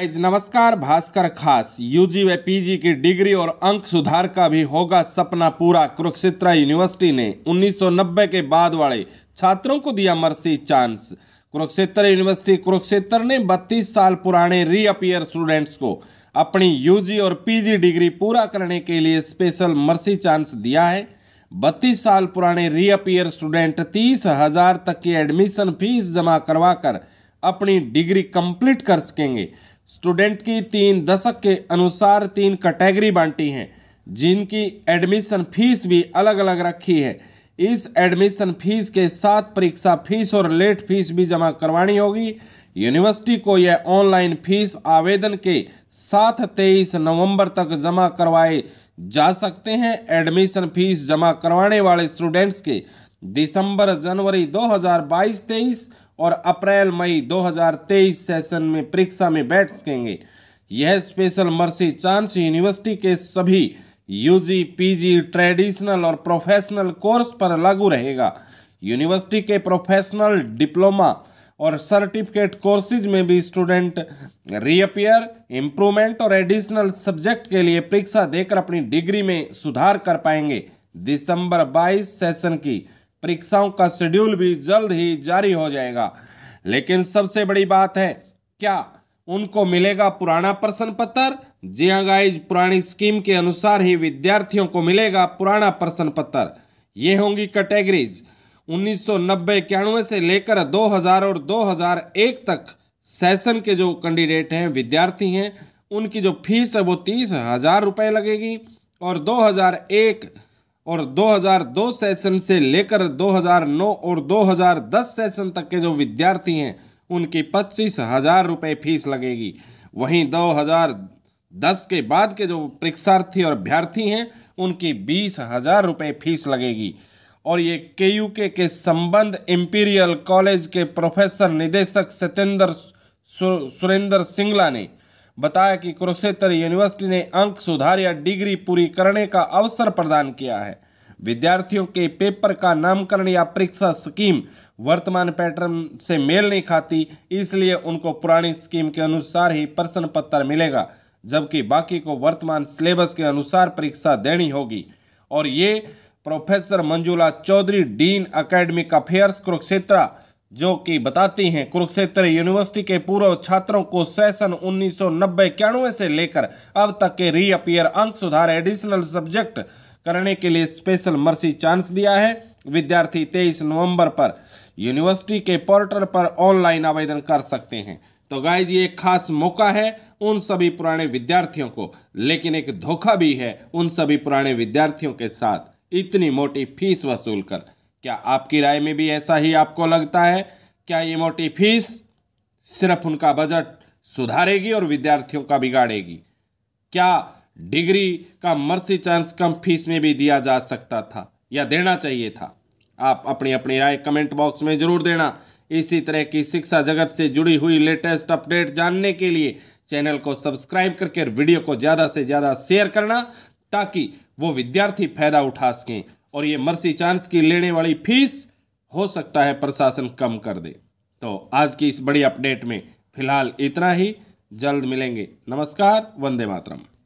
नमस्कार भास्कर खास यूजी व पीजी की डिग्री और अंक सुधार का भी होगा सपना पूरा कुरुक्षेत्र यूनिवर्सिटी ने 1990 के बाद वाले छात्रों को दिया mercy chance Kurukshetra university Kurukshetra ने 32 साल पुराने रीअपियर स्टूडेंट्स को अपनी यूजी और पीजी डिग्री पूरा करने के लिए स्पेशल मर्सी चांस दिया है बत्तीस साल पुराने रीअपियर स्टूडेंट तीस तक की एडमिशन फीस जमा करवाकर कर अपनी डिग्री कंप्लीट कर सकेंगे स्टूडेंट की तीन दशक के अनुसार तीन कैटेगरी बांटी हैं जिनकी एडमिशन फीस भी अलग अलग रखी है इस एडमिशन फीस के साथ परीक्षा फीस और लेट फीस भी जमा करवानी होगी यूनिवर्सिटी को यह ऑनलाइन फीस आवेदन के साथ तेईस नवंबर तक जमा करवाए जा सकते हैं एडमिशन फीस जमा करवाने वाले स्टूडेंट्स के दिसंबर जनवरी 2022-23 और अप्रैल मई 2023 सेशन में परीक्षा में बैठ सकेंगे यह स्पेशल मर्सी चांस यूनिवर्सिटी के सभी यूजी पीजी ट्रेडिशनल और प्रोफेशनल कोर्स पर लागू रहेगा यूनिवर्सिटी के प्रोफेशनल डिप्लोमा और सर्टिफिकेट कोर्सेज में भी स्टूडेंट रीअपियर इम्प्रूवमेंट और एडिशनल सब्जेक्ट के लिए परीक्षा देकर अपनी डिग्री में सुधार कर पाएंगे दिसंबर 22 सेशन की परीक्षाओं का शेड्यूल भी जल्द ही जारी हो जाएगा लेकिन सबसे बड़ी बात है क्या उनको मिलेगा पुराना प्रश्न पत्र जी हाँ गाइज पुरानी स्कीम के अनुसार ही विद्यार्थियों को मिलेगा पुराना प्रश्न पत्र ये होंगी कैटेगरीज उन्नीस सौ से लेकर 2000 और 2001 तक सेशन के जो कैंडिडेट हैं विद्यार्थी हैं उनकी जो फीस है वो तीस हज़ार रुपये लगेगी और 2001 और 2002 सेशन से लेकर 2009 और 2010 सेशन तक के जो विद्यार्थी हैं उनकी पच्चीस हज़ार रुपये फीस लगेगी वहीं 2010 के बाद के जो परीक्षार्थी और अभ्यर्थी हैं उनकी बीस हज़ार रुपये फीस लगेगी और ये के यू के, के संबंध इम्पीरियल कॉलेज के प्रोफेसर निदेशक सत्येंद्र सुरेंद्र सिंगला ने बताया कि कुरुक्षेत्र यूनिवर्सिटी ने अंक सुधार या डिग्री पूरी करने का अवसर प्रदान किया है विद्यार्थियों के पेपर का नामकरण या परीक्षा स्कीम वर्तमान पैटर्न से मेल नहीं खाती इसलिए उनको पुरानी स्कीम के अनुसार ही प्रश्न पत्र मिलेगा जबकि बाकी को वर्तमान सिलेबस के अनुसार परीक्षा देनी होगी और ये professor Manjula Chaudhary dean academic affairs Kurukshetra जो कि बताती हैं कुरुक्षेत्र यूनिवर्सिटी के पूर्व छात्रों को सेशन उन्नीस सौ से लेकर अब तक के रीअपियर अंक सुधार एडिशनल सब्जेक्ट करने के लिए स्पेशल मर्सी चांस दिया है विद्यार्थी 23 नवंबर पर यूनिवर्सिटी के पोर्टल पर ऑनलाइन आवेदन कर सकते हैं तो गाय जी एक खास मौका है उन सभी पुराने विद्यार्थियों को लेकिन एक धोखा भी है उन सभी पुराने विद्यार्थियों के साथ इतनी मोटी फीस वसूल कर क्या आपकी राय में भी ऐसा ही आपको लगता है क्या ये मोटी फीस सिर्फ उनका बजट सुधारेगी और विद्यार्थियों का बिगाड़ेगी क्या डिग्री का मर्सी चांस कम फीस में भी दिया जा सकता था या देना चाहिए था आप अपनी अपनी राय कमेंट बॉक्स में जरूर देना इसी तरह की शिक्षा जगत से जुड़ी हुई लेटेस्ट अपडेट जानने के लिए चैनल को सब्सक्राइब करके वीडियो को ज़्यादा से ज़्यादा शेयर करना ताकि वो विद्यार्थी फ़ायदा उठा सकें और ये मर्सी चांस की लेने वाली फीस हो सकता है प्रशासन कम कर दे तो आज की इस बड़ी अपडेट में फिलहाल इतना ही जल्द मिलेंगे नमस्कार वंदे मातरम